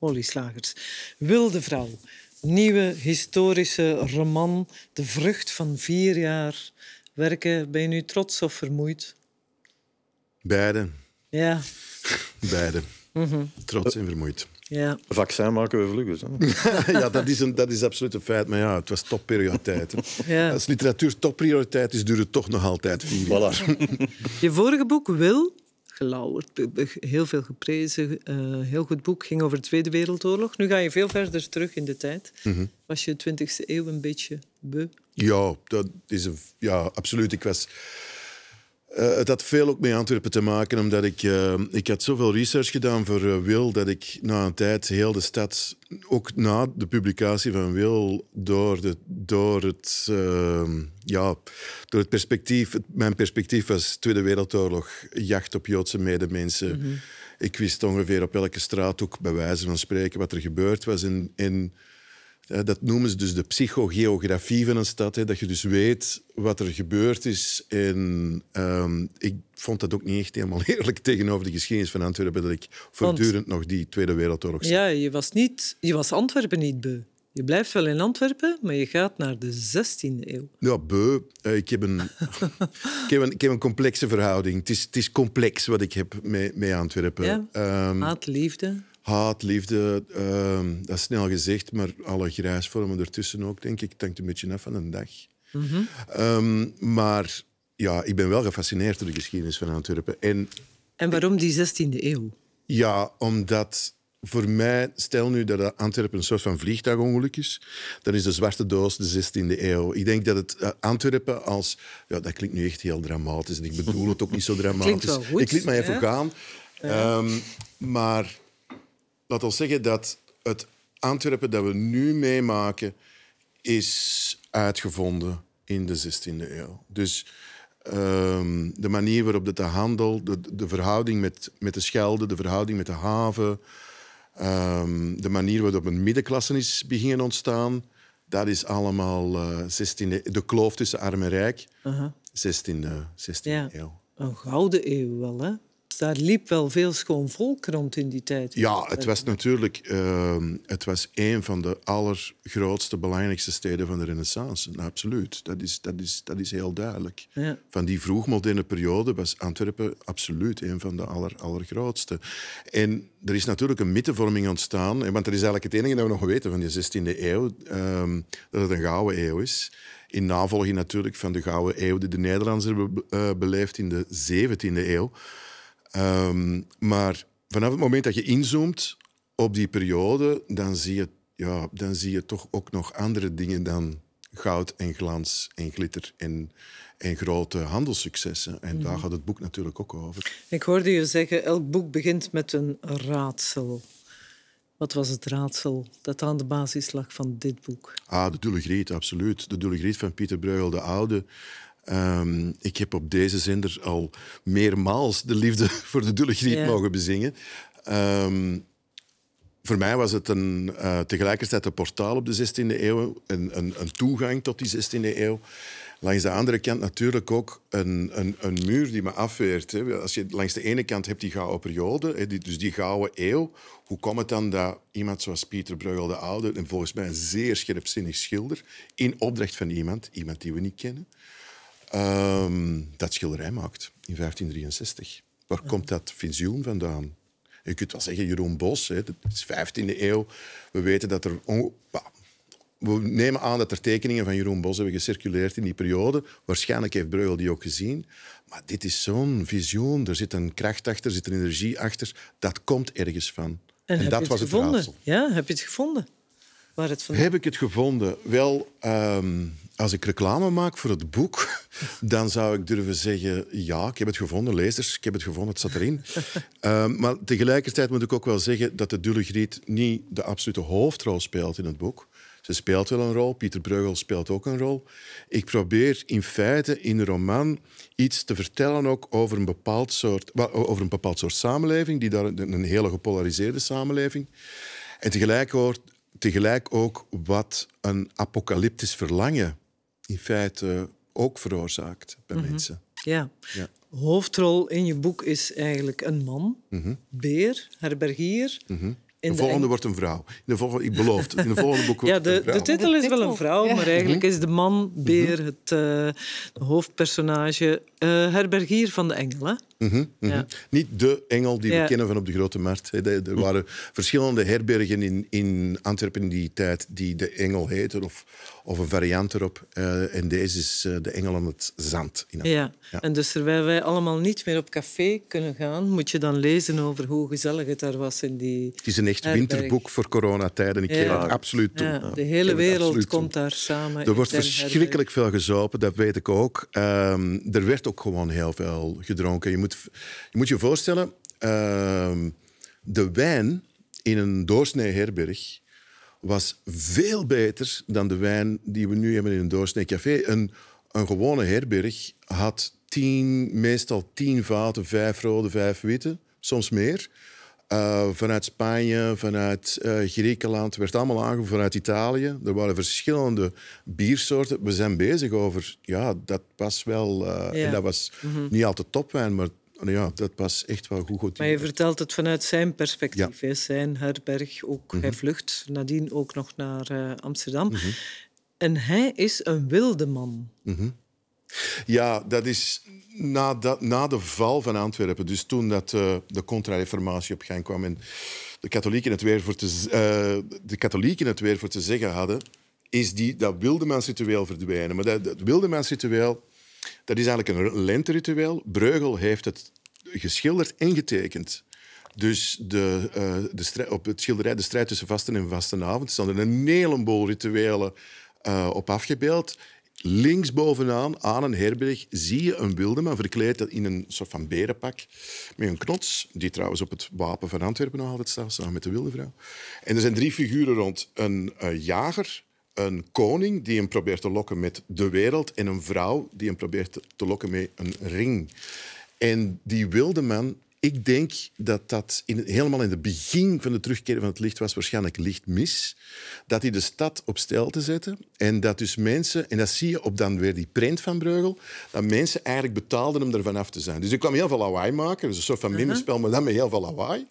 Wil Wilde vrouw, nieuwe historische roman, de vrucht van vier jaar werken. Ben je nu trots of vermoeid? Beide. Ja. Beide. Mhm. Trots en vermoeid. Ja. Vaccin maken we hè? ja, dat is, een, dat is absoluut een feit. Maar ja, het was topprioriteit. ja. Als literatuur topprioriteit is, duurt het toch nog altijd vier voilà. jaar. Je vorige boek, Wil, gelauwerd, heel veel geprezen, uh, heel goed boek, ging over de Tweede Wereldoorlog. Nu ga je veel verder terug in de tijd. Mhm. Was je 20e eeuw een beetje beu? Ja, dat is een, ja, absoluut. Ik was eh, het had veel ook met Antwerpen te maken, omdat ik, eh, ik had zoveel research gedaan voor eh, Wil, dat ik na een tijd heel de stad, ook na de publicatie van Wil, door, de, door, het, ehm, ja, door het perspectief, mijn perspectief was Tweede Wereldoorlog, jacht op Joodse medemensen. Mhm. Ik wist ongeveer op elke ook bij wijze van spreken, wat er gebeurd was. in. Eh, dat noemen ze dus de psychogeografie van een stad. Hè, dat je dus weet wat er gebeurd is. En ehm, ik vond dat ook niet echt helemaal eerlijk tegenover de geschiedenis van Antwerpen. Dat ik voortdurend nog die Tweede Wereldoorlog zag. Ja, je was, niet, je was Antwerpen niet beu. Je blijft wel in Antwerpen, maar je gaat naar de 16e eeuw. Ja, beu. Eh, ik, heb een, ik, heb een, ik heb een complexe verhouding. Het is, het is complex wat ik heb met, met Antwerpen. Ja, um, liefde haat, liefde, ehm, dat is snel gezegd, maar alle grijsvormen ertussen ook, denk ik. Het hangt een beetje af van een dag. Mhm. Ehm, maar ja, ik ben wel gefascineerd door de geschiedenis van Antwerpen. En, en waarom die 16e eeuw? Ja, omdat voor mij, stel nu dat Antwerpen een soort van vliegtuigongeluk is, dan is de zwarte doos de 16e eeuw. Ik denk dat het eh, Antwerpen als... Ja, dat klinkt nu echt heel dramatisch en ik bedoel het ook niet zo dramatisch. Klinkt ik liet mij even hè? gaan. Ehm, maar laat ons zeggen dat het Antwerpen dat we nu meemaken is uitgevonden in de 16e eeuw. Dus ehm, de manier waarop de handel, de, de verhouding met, met de Schelde, de verhouding met de haven, ehm, de manier waarop een middenklasse is beginnen ontstaan, dat is allemaal 16e, eh, de kloof tussen arm en rijk, uh 16e, 16e ja. eeuw. Een gouden eeuw wel, hè? daar liep wel veel schoon volk rond in die tijd. Ja, het was natuurlijk ehm, het was een van de allergrootste, belangrijkste steden van de Renaissance. absoluut, dat is, dat is, dat is heel duidelijk. Van die vroegmoderne periode was Antwerpen absoluut een van de allergrootste. En er is natuurlijk een mythevorming ontstaan, want er is eigenlijk het enige dat we nog weten van de 16e eeuw, ehm, dat het een gouden eeuw is. In navolging natuurlijk van de gouden eeuw die de Nederlanders hebben eh, beleefd in de 17e eeuw. Ehm, maar vanaf het moment dat je inzoomt op die periode, dan zie je, ja, dan zie je toch ook nog andere dingen dan goud en glans en glitter en, en grote handelssuccessen. En daar mhm. gaat het boek natuurlijk ook over. Ik hoorde je zeggen, elk boek begint met een raadsel. Wat was het raadsel dat aan de basis lag van dit boek? Ah, de Dulle absoluut. De Dulle van Pieter Bruegel de Oude. Ehm, ik heb op deze zender al meermaals de liefde voor de Dullegriet mogen bezingen. Ehm, voor mij was het een, eh, tegelijkertijd een portaal op de 16e eeuw, een, een, een, toegang tot die 16e eeuw. Langs de andere kant natuurlijk ook een, een, een muur die me afweert. Hè. Als je langs de ene kant hebt die gouden periode, hè, die, dus die gouden eeuw, hoe komt het dan dat iemand zoals Pieter Bruegel de Oude, en volgens mij een zeer scherpzinnig schilder, in opdracht van iemand, iemand die we niet kennen, Ehm, dat schilderij maakt in 1563. Waar komt dat visioen vandaan? Je kunt wel zeggen Jeroen Bos, hè, dat is 15e eeuw. We weten dat er... we nemen aan dat er tekeningen van Jeroen Bos hebben gecirculeerd in die periode. Waarschijnlijk heeft Breugel die ook gezien. Maar dit is zo'n visioen. Er zit een kracht achter, er zit een energie achter. Dat komt ergens van. En, dat was het raadsel. Ja, heb je het gevonden? Waar het Heb ik het gevonden? Wel, ehm, als ik reclame maak voor het boek, dan zou ik durven zeggen: ja, ik heb het gevonden, lezers, ik heb het gevonden, het zat erin. Ehm, maar tegelijkertijd moet ik ook wel zeggen dat de Dullegriet niet de absolute hoofdrol speelt in het boek. Ze speelt wel een rol, Pieter Bruegel speelt ook een rol. Ik probeer in feite in de roman iets te vertellen ook over een bepaald soort, over een bepaald soort samenleving, die daar een hele gepolariseerde samenleving. En tegelijkertijd, tegelijk ook wat een apocalyptisch verlangen in feite ook veroorzaakt bij mhm. mensen. Ja. ja. Hoofdrol in je boek is eigenlijk een man, mhm. beer, herbergier. Mhm. de volgende wordt een vrouw. In de volgende, ik beloof het. In de volgende boek wordt ja, de, een vrouw. De titel is wel een vrouw, maar eigenlijk is de man, Beer, het eh, hoofdpersonage, eh, herbergier van de engelen. Mhm, mhm. Niet de engel die we kennen van op de grote markt. Er waren verschillende herbergen in, in Antwerpen in die tijd die de engel heten of, of een variant erop. Eh, en deze is eh, de engel aan het zand. In ja. en dus terwijl wij allemaal niet meer op café kunnen gaan, moet je dan lezen over hoe gezellig het daar was in die Het is een echt winterboek voor coronatijden. Ik geef het absoluut toe. De hele wereld komt daar samen. Er wordt verschrikkelijk veel gezopen, dat weet ik ook. Ehm, er werd ook gewoon heel veel gedronken. Je moet je moet je voorstellen, ehm, de wijn in een doorsnee herberg was veel beter dan de wijn die we nu hebben in een doorsnee café. Een, een gewone herberg had tien, meestal tien vaten, vijf rode, vijf witte, soms meer. Eh, vanuit Spanje, vanuit uh, Griekenland, werd allemaal aangevoerd vanuit Italië. Er waren verschillende biersoorten. We zijn bezig over, ja, dat was wel, eh, en dat was mhm. niet altijd topwijn, maar ja, dat was echt wel goed. Maar je vertelt het vanuit zijn perspectief, ja. zijn herberg ook. Mm Hij mhm. vlucht nadien ook nog naar eh, Amsterdam. Mhm. En hij is een wilde man. Mhm. Ja, dat is na, dat, na de val van Antwerpen. Dus toen dat, eh, de contra-reformatie op gang kwam en de katholieken, het weer voor te, eh, de katholieken het weer voor te zeggen hadden, is die, dat wilde ritueel verdwijnen. Maar dat, dat wilde ritueel dat is eigenlijk een lenteritueel. Breugel heeft het geschilderd en getekend. Dus de, eh, de strijd, op het schilderij De strijd tussen vasten en vastenavond staan er een heleboel rituelen eh, op afgebeeld. Links bovenaan, aan een herberg, zie je een wildeman verkleed in een soort van berenpak met een knots, die trouwens op het wapen van Antwerpen altijd staat, samen met de wilde vrouw. En er zijn drie figuren rond. Een eh, jager, een koning die hem probeert te lokken met de wereld en een vrouw die hem probeert te lokken met een ring. En die wilde man, ik denk dat dat in, helemaal in het begin van de terugkeer van het licht was, waarschijnlijk licht mis, dat hij de stad op stijl te zetten en dat dus mensen, en dat zie je op dan weer die print van Breugel, dat mensen eigenlijk betaalden om ervan af te zijn. Dus ik kwam heel veel lawaai maken, dus een soort van mimespel, mhm. maar dan met heel veel lawaai.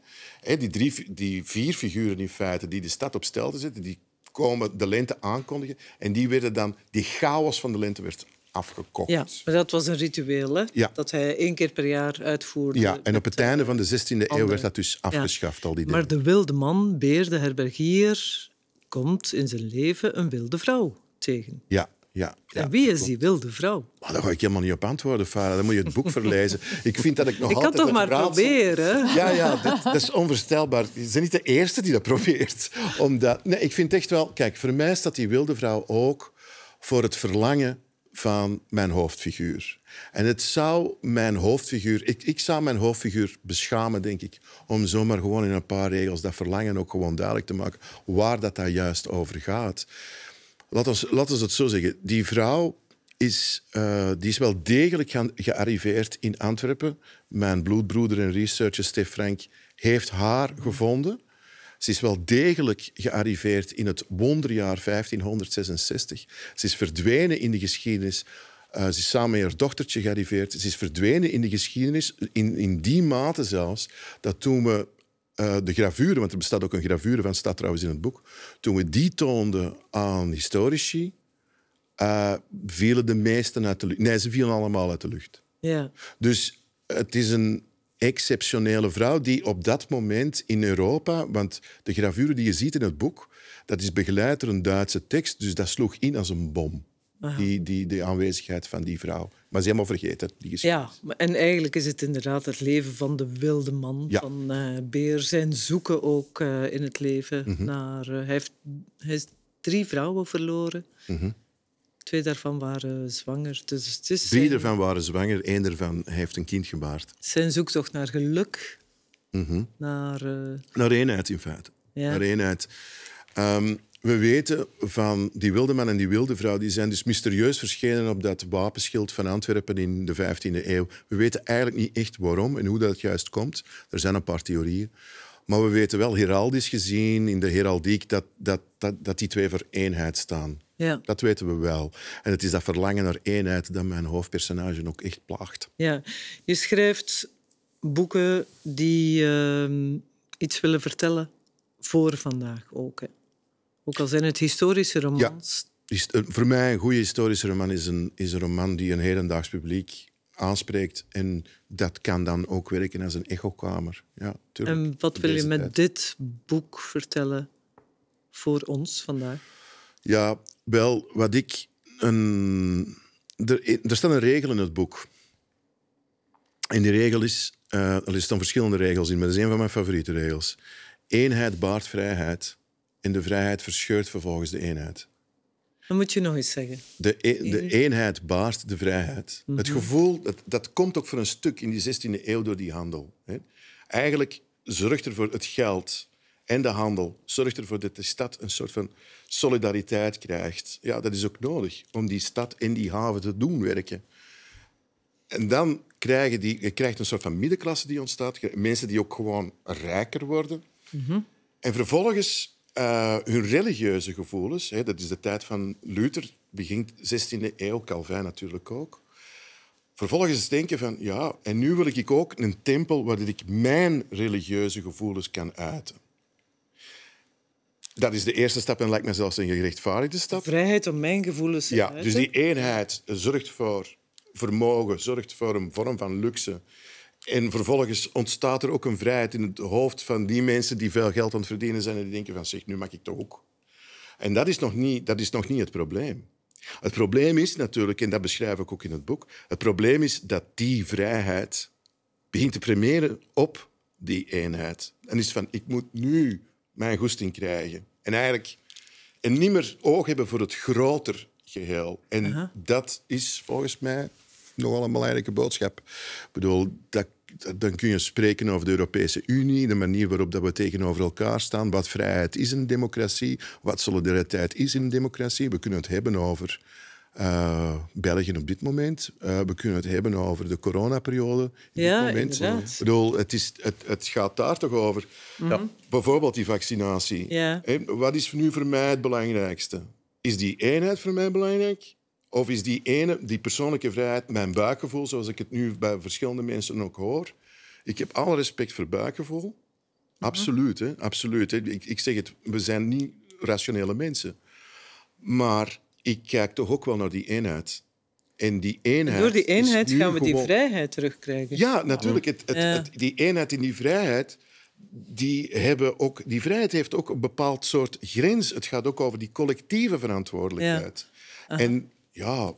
die, drie, die vier figuren in feite die de stad op stel te zetten, die komen de lente aankondigen. En die, werden dan, die chaos van de lente werd afgekocht. Ja, maar dat was een ritueel, hè? Ja. dat hij één keer per jaar uitvoerde. Ja, en op het einde van de 16e eh, eeuw werd dat dus afgeschaft, al die Maar de wilde man, beer, de herbergier, komt in zijn leven een wilde vrouw tegen. Ja, ja, en wie is die wilde vrouw? Maar daar ga ik helemaal niet op antwoorden, Farah. Dan moet je het boek verlezen. Ik vind dat ik nog altijd... Ik kan toch maar proberen? Ja, ja dat, is onvoorstelbaar. Je bent niet de eerste die dat probeert. Omdat... Nee, ik vind echt wel... Kijk, voor mij staat die wilde vrouw ook voor het verlangen van mijn hoofdfiguur. En het zou mijn hoofdfiguur... Ik, ik zou mijn hoofdfiguur beschamen, denk ik, om zomaar gewoon in een paar regels dat verlangen ook gewoon duidelijk te maken waar dat daar juist over gaat. Laten we het zo zeggen. Die vrouw is, eh, die is wel degelijk gearriveerd in Antwerpen. Mijn bloedbroeder en researcher Stef Frank heeft haar gevonden. Ze is wel degelijk gearriveerd in het wonderjaar 1566. Ze is verdwenen in de geschiedenis. Eh, ze is samen met haar dochtertje gearriveerd. Ze is verdwenen in de geschiedenis, in, in die mate zelfs, dat toen we eh, de gravure, want er bestaat ook een gravure van stad trouwens in het boek, toen we die toonden aan historici, eh, vielen de meesten uit de lucht. Nee, ze vielen allemaal uit de lucht. Ja. Dus het is een exceptionele vrouw die op dat moment in Europa, want de gravure die je ziet in het boek, dat is begeleid door een Duitse tekst, dus dat sloeg in als een bom die, die, de aanwezigheid van die vrouw. Maar ze helemaal vergeten, die geschiedenis. Ja, en eigenlijk is het inderdaad het leven van de wilde man, van eh, Beer. Zijn zoeken ook eh, in het leven mhm. naar... Eh, hij, heeft, drie vrouwen verloren. Mhm. Twee daarvan waren zwanger. Dus het is Drie daarvan waren zwanger, één daarvan heeft een kind gebaard. Zijn zoektocht naar geluk, mhm. naar... Naar eenheid, in feite. Naar eenheid. Ehm, we weten van die wilde man en die wilde vrouw, die zijn dus mysterieus verschenen op dat wapenschild van Antwerpen in de 15e eeuw. We weten eigenlijk niet echt waarom en hoe dat juist komt. Er zijn een paar theorieën. Maar we weten wel heraldisch gezien, in de heraldiek, dat, dat, dat, dat die twee voor eenheid staan. Ja. Dat weten we wel. En het is dat verlangen naar eenheid dat mijn hoofdpersonage ook echt plaagt. Ja. Je schrijft boeken die ehm, iets willen vertellen voor vandaag ook. Ook al zijn het historische romans. Ja, eh, voor mij een goede historische roman is een, is een roman die een hedendaags publiek aanspreekt. En dat kan dan ook werken als een echokamer. Ja, tuurlijk, en wat wil je met dit boek vertellen voor ons vandaag? Ja, wel, wat ik... Een, er, er staan een regel in het boek. En die regel is... Uh, er staan verschillende regels in, maar dat is een van mijn favoriete regels. Eenheid baart vrijheid en de vrijheid verscheurt vervolgens de eenheid. Dat moet je nog eens zeggen. De, e-, de eenheid baart de vrijheid. Mhm. Het gevoel, dat, dat komt ook voor een stuk in die 16e eeuw door die handel. Hè. Eigenlijk zorgt er voor het geld en de handel zorgt ervoor dat de stad een soort van solidariteit krijgt. Ja, dat is ook nodig om die stad in die haven te doen werken. En dan krijg je, die, je krijgt een soort van middenklasse die ontstaat. Mensen die ook gewoon rijker worden. Mhm. En vervolgens eh, hun religieuze gevoelens, hè, dat is de tijd van Luther, begin 16e eeuw, Calvin natuurlijk ook. Vervolgens denken van, ja, en nu wil ik ook een tempel waar ik mijn religieuze gevoelens kan uiten. Dat is de eerste stap en lijkt mij zelfs een gerechtvaardigde stap. De vrijheid om mijn gevoelens te Ja, dus die eenheid zorgt voor vermogen, zorgt voor een vorm van luxe, en vervolgens ontstaat er ook een vrijheid in het hoofd van die mensen die veel geld aan het verdienen zijn en die denken van zeg, nu mag ik toch ook. En dat is nog niet, dat is nog niet het probleem. Het probleem is natuurlijk, en dat beschrijf ik ook in het boek, het probleem is dat die vrijheid begint te premieren op die eenheid. En is van, ik moet nu mijn goesting krijgen. En eigenlijk en niet meer oog hebben voor het groter geheel. En dat is volgens mij nogal een belangrijke boodschap. Ik bedoel, dat dan kun je spreken over de Europese Unie, de manier waarop dat we tegenover elkaar staan, wat vrijheid is in democratie, wat solidariteit is in democratie. We kunnen het hebben over eh, België op dit moment. Eh, we kunnen het hebben over de coronaperiode in ja, dit moment. Ik bedoel, het, is, het, het gaat daar toch over. Mhm. ja, bijvoorbeeld die vaccinatie. Ja. wat is nu voor mij het belangrijkste? Is die eenheid voor mij belangrijk? Of is die ene, die persoonlijke vrijheid, mijn buikgevoel, zoals ik het nu bij verschillende mensen ook hoor? Ik heb alle respect voor buikgevoel. Absoluut, hè? absoluut. Hè? Ik, ik zeg het, we zijn niet rationele mensen. Maar ik kijk toch ook wel naar die eenheid. En die eenheid. Door die eenheid gaan we die vrijheid terugkrijgen. Ja, natuurlijk. Het, het, die eenheid en die vrijheid. Die, hebben ook, die vrijheid heeft ook een bepaald soort grens. Het gaat ook over die collectieve verantwoordelijkheid. En ja,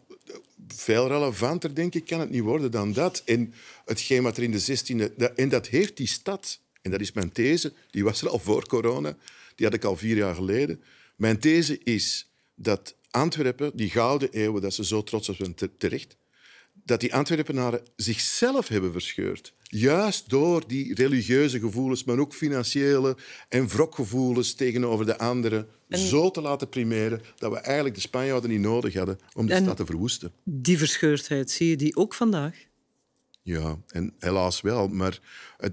veel relevanter, denk ik, kan het niet worden dan dat. En hetgeen wat er in de 16e... en dat heeft die stad, en dat is mijn these, die was er al voor corona, die had ik al vier jaar geleden. Mijn these is dat Antwerpen, die gouden eeuwen, dat ze zo trots op zijn terecht, dat die Antwerpenaren zichzelf hebben verscheurd juist door die religieuze gevoelens, maar ook financiële en wrokgevoelens tegenover de anderen zo te laten primeren dat we eigenlijk de Spanjaarden niet nodig hadden om de stad te verwoesten. Die verscheurdheid zie je die ook vandaag? Ja, en helaas wel. Maar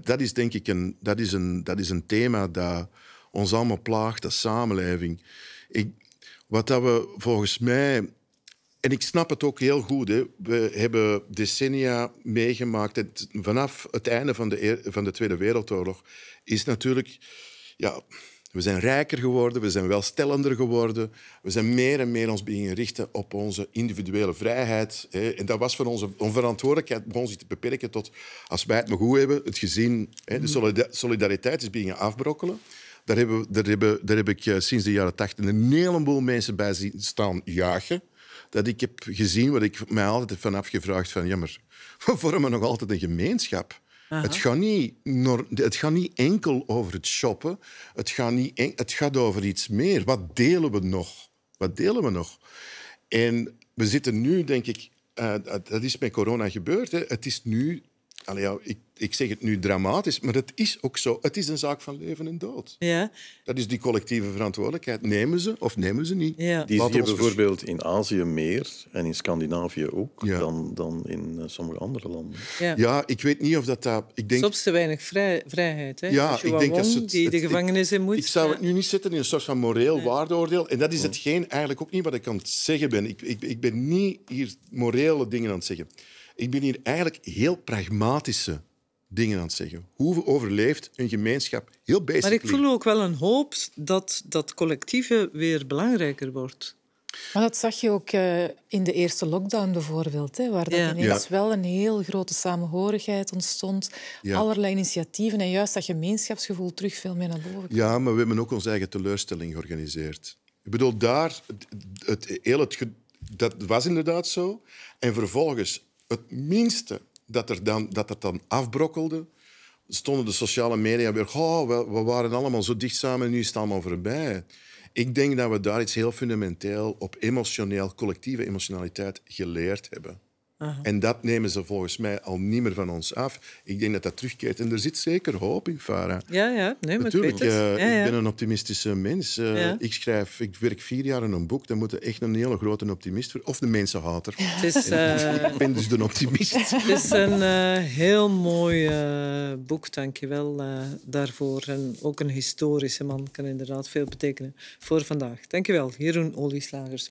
dat is denk ik een, dat is een, dat is een thema dat ons allemaal plaagt, als samenleving. Ik, wat dat we volgens mij en ik snap het ook heel goed. Hè. We hebben decennia meegemaakt. Het, vanaf het einde van de, van de Tweede Wereldoorlog is natuurlijk. Ja, we zijn rijker geworden, we zijn welstellender geworden. We zijn meer en meer ons beginnen richten op onze individuele vrijheid. Hè. En dat was van onze onverantwoordelijkheid begon zich te beperken tot... als wij het nog goed hebben, het gezin... Hè, de solidariteit is beginnen afbrokkelen. Daar, hebben, daar, hebben, daar heb ik eh, sinds de jaren tachtig een heleboel mensen bij zien staan jagen dat ik heb gezien wat ik mij altijd heb gevraagd afgevraagd van... Ja, maar we vormen nog altijd een gemeenschap. Het, gaat niet, het gaat niet enkel over het shoppen. Het gaat, niet het gaat over iets meer. Wat delen we nog? Wat delen we nog? En we zitten nu, denk ik... Eh, dat is met corona gebeurd. Hè. Het is nu ja, ik, ik zeg het nu dramatisch, maar het is ook zo. Het is een zaak van leven en dood. Ja. Dat is die collectieve verantwoordelijkheid. Nemen ze of nemen ze niet? Ja. Die zie je bijvoorbeeld in Azië meer en in Scandinavië ook dan, dan in eh, sommige andere landen. Ja. ik weet niet of dat... daar. ik denk... Soms te weinig vrijheid. Hè? Ja, ik denk die de gevangenis in moet. Ik, zou het nu niet zetten in een soort van moreel waardoordeel. waardeoordeel. En dat is hetgeen eigenlijk ook niet wat ik aan het zeggen ben. Ik, ik, ik ben niet hier morele dingen aan het zeggen. Ik ben hier eigenlijk heel pragmatische dingen aan het zeggen. Hoe overleeft een gemeenschap? Heel bezig? Maar ik voel ook wel een hoop dat dat collectieve weer belangrijker wordt. Maar dat zag je ook eh, in de eerste lockdown bijvoorbeeld, hè, waar dat ineens wel een heel grote samenhorigheid ontstond. Allerlei initiatieven en juist dat gemeenschapsgevoel terug veel meer naar boven kwam. Ja, maar we hebben ook onze eigen teleurstelling georganiseerd. Ik bedoel, daar, het, het, dat was inderdaad zo. En vervolgens het minste dat, er dan, dat het dan afbrokkelde, stonden de sociale media weer... Oh, we, we waren allemaal zo dicht samen en nu is het allemaal voorbij. Ik denk dat we daar iets heel fundamenteel op emotioneel, collectieve emotionaliteit geleerd hebben. En dat nemen ze volgens mij al niet meer van ons af. Ik denk dat dat terugkeert. En er zit zeker hoop in, Farah. Ja, ja. Natuurlijk, eh, ik, ik ben een optimistische mens. Eh, ik schrijf, ik werk vier jaar aan een boek. Dan moet je echt een hele grote optimist worden. Of de mensenhater. Het ik eh, ben dus een optimist. Het is een heel mooi boek, dank je wel daarvoor. En ook een historische man kan inderdaad veel betekenen voor vandaag. Dank je wel, Jeroen Olieslagers.